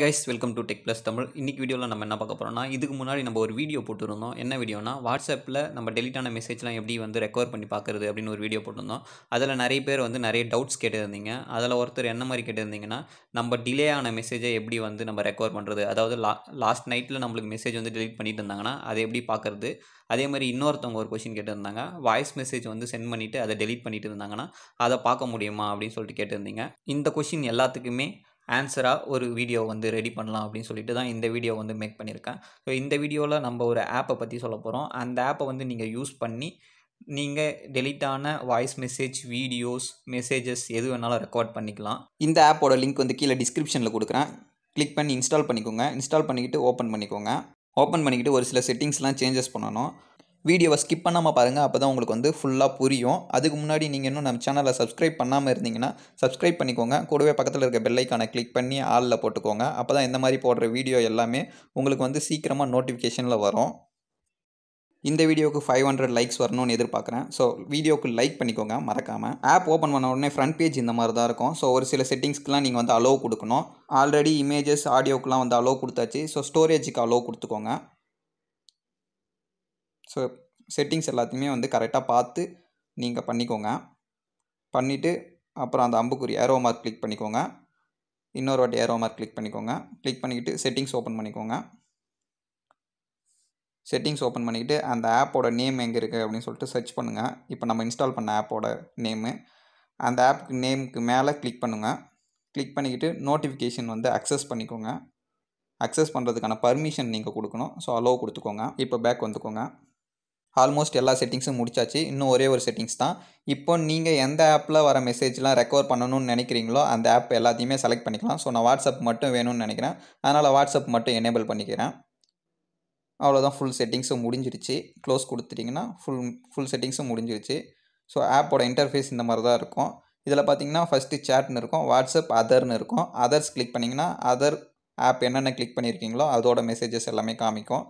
guys welcome to tech plus Tamil இன்றைக்கி வீடியோவில் நம்ம என்ன பார்க்க போகிறோம்னா இதுக்கு முன்னாடி நம்ம ஒரு வீடியோ போட்டுருந்தோம் என்ன வீடியோனா வாட்ஸ்அப்பில் நம்ம டெலிட்டான மெசேஜ்லாம் எப்படி வந்து ரெக்கவர் பண்ணி பார்க்குறது அப்படின்னு ஒரு வீடியோ போட்டிருந்தோம் அதில் நிறைய பேர் வந்து நிறைய டவுட்ஸ் கேட்டிருந்தீங்க அதில் ஒருத்தர் என்ன மாதிரி கேட்டிருந்தீங்கன்னா நம்ம டிலே ஆன மெசேஜை எப்படி வந்து நம்ம ரெக்கவர் பண்ணுறது அதாவது லா லாஸ்ட் நைட்டில் நம்மளுக்கு மெசேஜ் வந்து டெலிட் பண்ணிட்டு இருந்தாங்கன்னா அதை எப்படி பார்க்குறது அதே மாதிரி இன்னொருத்தவங்க ஒரு கொஷின் கேட்டிருந்தாங்க வாய்ஸ் மெசேஜ் வந்து சென்ட் பண்ணிவிட்டு அதை டெலிட் பண்ணிட்டு இருந்தாங்கன்னா அதை பார்க்க முடியுமா அப்படின்னு சொல்லிட்டு கேட்டிருந்தீங்க இந்த கொஷின் எல்லாத்துக்குமே ஆன்சராக ஒரு வீடியோ வந்து ரெடி பண்ணலாம் அப்படின்னு சொல்லிட்டு தான் இந்த வீடியோ வந்து மேக் பண்ணியிருக்கேன் ஸோ இந்த வீடியோவில் நம்ம ஒரு ஆப்பை பற்றி சொல்ல போகிறோம் அந்த ஆப்பை வந்து நீங்கள் யூஸ் பண்ணி நீங்கள் டெலிட்டான வாய்ஸ் மெசேஜ் வீடியோஸ் மெசேஜஸ் எது வேணாலும் ரெக்கார்ட் பண்ணிக்கலாம் இந்த ஆப்போட லிங்க் வந்து கீழே டிஸ்கிரிப்ஷனில் கொடுக்குறேன் கிளிக் பண்ணி இன்ஸ்டால் பண்ணிக்கோங்க இன்ஸ்டால் பண்ணிக்கிட்டு ஓப்பன் பண்ணிக்கோங்க ஓப்பன் பண்ணிக்கிட்டு ஒரு சில செட்டிங்ஸ்லாம் சேஞ்சஸ் பண்ணணும் வீடியோவை ஸ்கிப் பண்ணாமல் பாருங்கள் அப்போ தான் உங்களுக்கு வந்து ஃபுல்லாக புரியும் அதுக்கு முன்னாடி நீங்கள் இன்னும் நம்ம சேனலை சப்ஸ்கிரைப் பண்ணாமல் இருந்தீங்கன்னா சப்ஸ்கிரைப் பண்ணிக்கோங்க கூடவே பக்கத்தில் இருக்க பெல்லைக்கான கிளிக் பண்ணி ஆளில் போட்டுக்கோங்க அப்போ தான் இந்த மாதிரி போடுற வீடியோ எல்லாமே உங்களுக்கு வந்து சீக்கிரமாக நோட்டிஃபிகேஷனில் வரும் இந்த வீடியோக்கு ஃபைவ் ஹண்ட்ரட் லைக்ஸ் வரணும்னு எதிர்பார்க்குறேன் ஸோ வீடியோக்கு லைக் பண்ணிக்கோங்க மறக்காமல் ஆப் ஓப்பன் பண்ண உடனே ஃப்ரண்ட் பேஜ் இந்த மாதிரி தான் இருக்கும் ஸோ ஒரு சில செட்டிங்ஸ்க்குலாம் நீங்கள் வந்து அலோவ் கொடுக்கணும் ஆல்ரெடி இமேஜஸ் ஆடியோக்கெலாம் வந்து அலோவ் கொடுத்தாச்சு ஸோ ஸ்டோரேஜுக்கு அலோவ் கொடுத்துக்கோங்க ஸோ செட்டிங்ஸ் எல்லாத்தையுமே வந்து கரெக்டாக பார்த்து நீங்கள் பண்ணிக்கோங்க பண்ணிவிட்டு அப்புறம் அந்த அம்புக்குறி ஏரோ மார்க் கிளிக் பண்ணிக்கோங்க இன்னொரு வாட்டி ஏரோ மார்க் கிளிக் பண்ணிக்கோங்க கிளிக் பண்ணிக்கிட்டு செட்டிங்ஸ் ஓப்பன் பண்ணிக்கோங்க செட்டிங்ஸ் ஓப்பன் பண்ணிக்கிட்டு அந்த ஆப்போட நேம் எங்கே இருக்குது அப்படின்னு சொல்லிட்டு சர்ச் பண்ணுங்கள் இப்போ நம்ம இன்ஸ்டால் பண்ண ஆப்போட நேமு அந்த ஆப்புக்கு நேமுக்கு மேலே கிளிக் பண்ணுங்கள் கிளிக் பண்ணிக்கிட்டு நோட்டிஃபிகேஷன் வந்து அக்சஸ் பண்ணிக்கோங்க அக்சஸ் பண்ணுறதுக்கான பர்மிஷன் நீங்கள் கொடுக்கணும் ஸோ அலோவ் கொடுத்துக்கோங்க இப்போ பேக் வந்துக்கோங்க ஆல்மோஸ்ட் எல்லா செட்டிங்ஸும் முடிச்சாச்சு இன்னும் ஒரே ஒரு செட்டிங்ஸ் தான் இப்போ நீங்கள் எந்த ஆப்பில் வர மெசேஜ்லாம் ரெக்கவர் பண்ணணும்னு நினைக்கிறீங்களோ அந்த ஆப் எல்லாத்தையுமே செலக்ட் பண்ணிக்கலாம் ஸோ நான் வாட்ஸ்அப் மட்டும் வேணும்னு நினைக்கிறேன் அதனால் வாட்ஸ்அப் மட்டும் எனேபிள் பண்ணிக்கிறேன் அவ்வளோதான் ஃபுல் செட்டிங்ஸும் முடிஞ்சிருச்சு க்ளோஸ் கொடுத்துட்டிங்கன்னா ஃபுல் ஃபுல் செட்டிங்ஸும் முடிஞ்சிருச்சு ஸோ ஆப்போட இன்டர்ஃபேஸ் இந்த மாதிரி தான் இருக்கும் இதில் பார்த்தீங்கன்னா ஃபஸ்ட்டு சேட்னு இருக்கும் வாட்ஸ்அப் அதர்னு இருக்கும் அதர்ஸ் கிளிக் பண்ணிங்கன்னா அதர் ஆப் என்னென்ன கிளிக் பண்ணியிருக்கீங்களோ அதோட மெசேஜஸ் எல்லாமே காமிக்கும்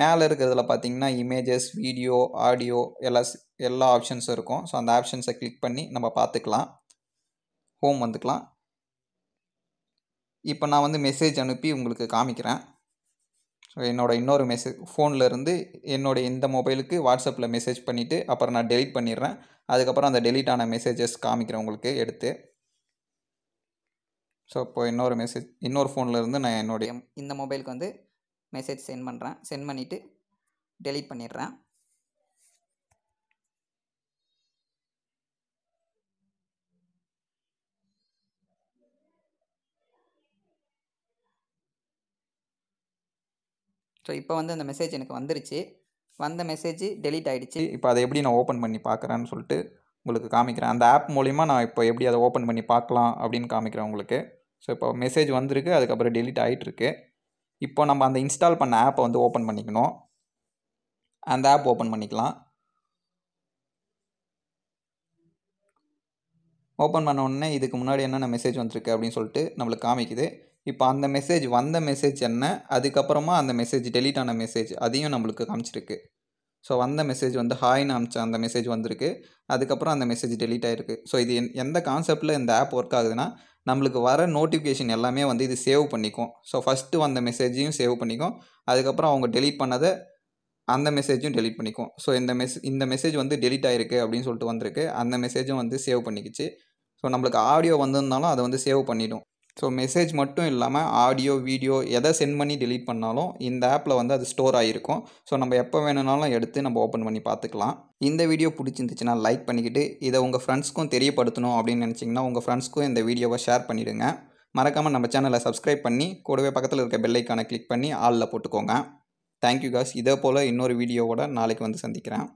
மேலே இருக்கிறதுல பார்த்தீங்கன்னா இமேஜஸ் வீடியோ ஆடியோ எல்லா எல்லா ஆப்ஷன்ஸும் இருக்கும் ஸோ அந்த ஆப்ஷன்ஸை கிளிக் பண்ணி நம்ம பார்த்துக்கலாம் ஹோம் வந்துக்கலாம் இப்போ நான் வந்து மெசேஜ் அனுப்பி உங்களுக்கு காமிக்கிறேன் ஸோ என்னோட இன்னொரு மெசேஜ் ஃபோனில் இருந்து என்னோடய இந்த மொபைலுக்கு வாட்ஸ்அப்பில் மெசேஜ் பண்ணிவிட்டு அப்புறம் நான் டெலிட் பண்ணிடுறேன் அதுக்கப்புறம் அந்த டெலிட் ஆன மெசேஜஸ் காமிக்கிறேன் உங்களுக்கு எடுத்து ஸோ இப்போ இன்னொரு மெசேஜ் இன்னொரு ஃபோனில் இருந்து நான் என்னுடைய இந்த மொபைலுக்கு வந்து மெசேஜ் சென்ட் பண்ணுறேன் சென்ட் பண்ணிவிட்டு டெலிட் பண்ணிடுறேன் ஸோ இப்போ வந்து அந்த மெசேஜ் எனக்கு வந்துருச்சு வந்த மெசேஜ் டெலிட் ஆகிடுச்சு இப்போ அதை எப்படி நான் ஓப்பன் பண்ணி பார்க்குறேன்னு சொல்லிட்டு உங்களுக்கு காமிக்கிறேன் அந்த ஆப் மூலிமா நான் இப்போ எப்படி அதை ஓப்பன் பண்ணி பார்க்கலாம் அப்படின்னு காமிக்கிறேன் உங்களுக்கு ஸோ இப்போ மெசேஜ் வந்திருக்கு அதுக்கப்புறம் டெலிட் ஆகிட்டுருக்கு இப்போ நம்ம அந்த இன்ஸ்டால் பண்ண ஆப்பை வந்து ஓப்பன் பண்ணிக்கணும் அந்த ஆப் ஓப்பன் பண்ணிக்கலாம் ஓப்பன் பண்ண உடனே இதுக்கு முன்னாடி என்னென்ன மெசேஜ் வந்திருக்கு அப்படின்னு சொல்லிட்டு நம்மளுக்கு காமிக்குது இப்போ அந்த மெசேஜ் வந்த மெசேஜ் என்ன அதுக்கப்புறமா அந்த மெசேஜ் டெலீட் ஆன மெசேஜ் அதையும் நம்மளுக்கு காமிச்சிருக்கு ஸோ வந்த மெசேஜ் வந்து ஹாய்னு அமிச்ச அந்த மெசேஜ் வந்திருக்கு அதுக்கப்புறம் அந்த மெசேஜ் டெலீட் ஆகிருக்கு ஸோ இது எந்த கான்செப்டில் இந்த ஆப் ஒர்க் ஆகுதுன்னா நம்மளுக்கு வர நோட்டிஃபிகேஷன் எல்லாமே வந்து இது சேவ் பண்ணிக்கும் ஸோ ஃபஸ்ட்டு வந்த மெசேஜையும் சேவ் பண்ணிக்கும் அதுக்கப்புறம் அவங்க டெலிட் பண்ணதை அந்த மெசேஜும் டெலிட் பண்ணிக்கும் ஸோ இந்த மெஸ் இந்த மெசேஜ் வந்து டெலிட் ஆகிருக்கு அப்படின்னு சொல்லிட்டு வந்திருக்கு அந்த மெசேஜும் வந்து சேவ் பண்ணிக்கிச்சு ஸோ நம்மளுக்கு ஆடியோ வந்திருந்தாலும் அதை வந்து சேவ் பண்ணிடும் ஸோ மெசேஜ் மட்டும் இல்லாமல் ஆடியோ வீடியோ எதை சென்ட் பண்ணி டெலீட் பண்ணாலும் இந்த ஆப்பில் வந்து அது ஸ்டோர் ஆகிருக்கும் ஸோ நம்ம எப்போ வேணும்னாலும் எடுத்து நம்ம ஓப்பன் பண்ணி பார்த்துக்கலாம் இந்த வீடியோ பிடிச்சிருந்துச்சுன்னா லைக் பண்ணிக்கிட்டு இதை உங்கள் ஃப்ரெண்ட்ஸ்க்கும் தெரியப்படுத்தணும் அப்படின்னு நினச்சிங்கன்னா உங்கள் ஃப்ரெண்ட்ஸ்க்கும் இந்த வீடியோவை ஷேர் பண்ணிவிடுங்க மறக்காமல் நம்ம சேனலை சப்ஸ்கிரைப் பண்ணி கூடவே பக்கத்தில் இருக்க பெல்லைக்கான கிளிக் பண்ணி ஆளில் போட்டுக்கோங்க தேங்க்யூ காஸ் இதே போல் இன்னொரு வீடியோவோட நாளைக்கு வந்து சந்திக்கிறேன்